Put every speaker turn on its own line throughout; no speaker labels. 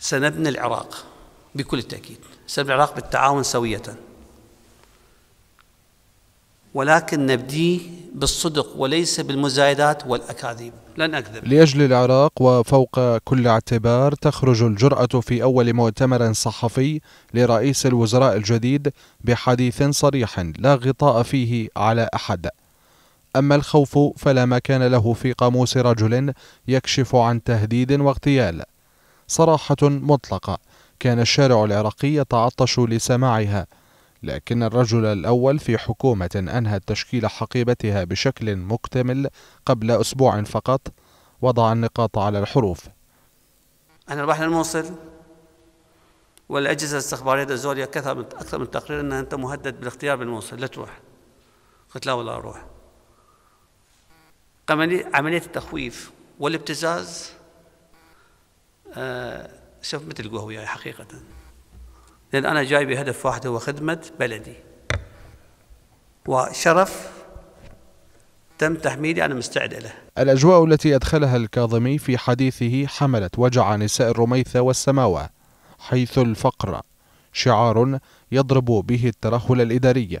سنبني العراق بكل التأكيد سنبني العراق بالتعاون سوية ولكن نبديه بالصدق وليس بالمزايدات والأكاذيب لن أكذب لأجل
العراق وفوق كل اعتبار تخرج الجرأة في أول مؤتمر صحفي لرئيس الوزراء الجديد بحديث صريح لا غطاء فيه على أحد أما الخوف فلا مكان له في قاموس رجل يكشف عن تهديد واغتيال صراحة مطلقة كان الشارع العراقي يتعطش لسماعها لكن الرجل الأول في حكومة أنهت تشكيل حقيبتها بشكل مكتمل قبل أسبوع فقط وضع النقاط على الحروف
أنا ربحنا الموصل والأجهزة الاستخبارية الزورية كثر من أكثر من تقرير أن أنت مهدد بالاختيار بالموصل لا تروح قلت لا ولا أروح عملية التخويف والابتزاز شوف مثل قهوة يعني حقيقة لأن أنا جاي بهدف واحد هو خدمة بلدي وشرف تم تحميلي أنا مستعد له
الأجواء التي أدخلها الكاظمي في حديثه حملت وجع نساء الرميثة والسماوة حيث الفقر شعار يضرب به الترهل الإداري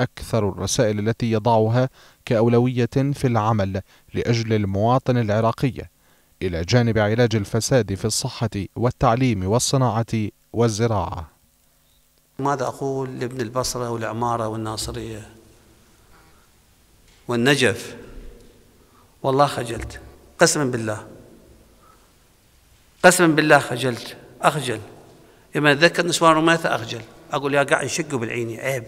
أكثر الرسائل التي يضعها كأولوية في العمل لأجل المواطن العراقي إلى جانب علاج الفساد في الصحة والتعليم والصناعة والزراعة
ماذا أقول لابن البصرة والعمارة والناصرية والنجف والله خجلت قسما بالله قسما بالله خجلت أخجل لما أتذكر نسوان رماثة أخجل أقول يا قاعد يشقوا بالعين عيب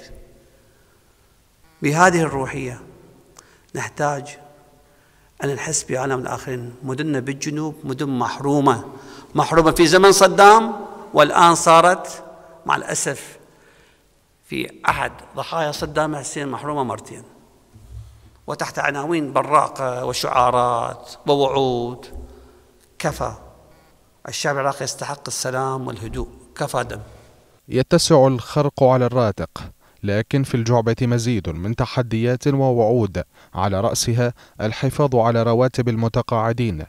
بهذه الروحية نحتاج أنا نحس بعالم الآخرين مدننا بالجنوب مدن محرومة محرومة في زمن صدام والآن صارت مع الأسف في أحد ضحايا صدام حسين محرومة مرتين وتحت عناوين براقة وشعارات ووعود كفى الشعب العراقي يستحق السلام والهدوء كفى دم
يتسع الخرق على الراتق لكن في الجعبة مزيد من تحديات ووعود على رأسها الحفاظ على رواتب المتقاعدين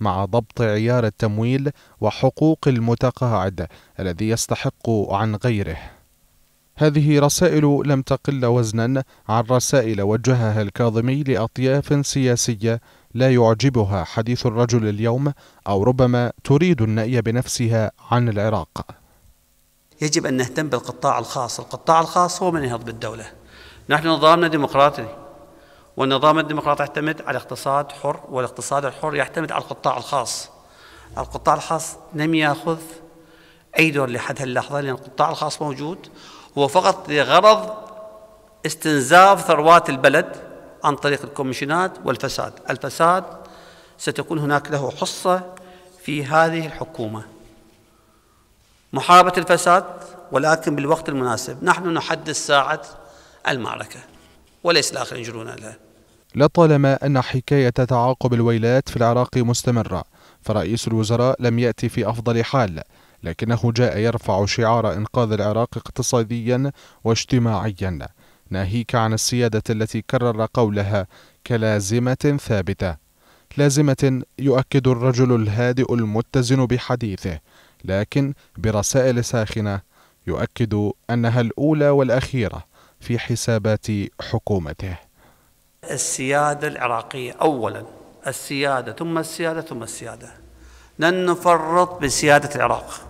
مع ضبط عيار التمويل وحقوق المتقاعد الذي يستحق عن غيره هذه رسائل لم تقل وزنا عن رسائل وجهها الكاظمي لأطياف سياسية لا يعجبها حديث الرجل اليوم أو ربما تريد النأي بنفسها عن العراق
يجب أن نهتم بالقطاع الخاص القطاع الخاص هو من يهض بالدولة نحن نظامنا ديمقراطي والنظام الديمقراطي يعتمد على اقتصاد حر والاقتصاد الحر يعتمد على القطاع الخاص القطاع الخاص لم يأخذ أي دور لحد هاللحظة لأن القطاع الخاص موجود هو فقط لغرض استنزاف ثروات البلد عن طريق الكوميشنات والفساد الفساد ستكون هناك له حصة في هذه الحكومة محاربة الفساد ولكن بالوقت المناسب نحن نحدد ساعة المعركة وليس الآخر ينجرون لها
لطالما أن حكاية تعاقب الويلات في العراق مستمرة فرئيس الوزراء لم يأتي في أفضل حال لكنه جاء يرفع شعار إنقاذ العراق اقتصاديا واجتماعيا ناهيك عن السيادة التي كرر قولها كلازمة ثابتة لازمة يؤكد الرجل الهادئ المتزن بحديثه لكن برسائل ساخنه يؤكد انها الاولى والاخيره في حسابات حكومته
السياده العراقيه اولا السياده ثم السياده ثم السياده لن نفرط بسياده العراق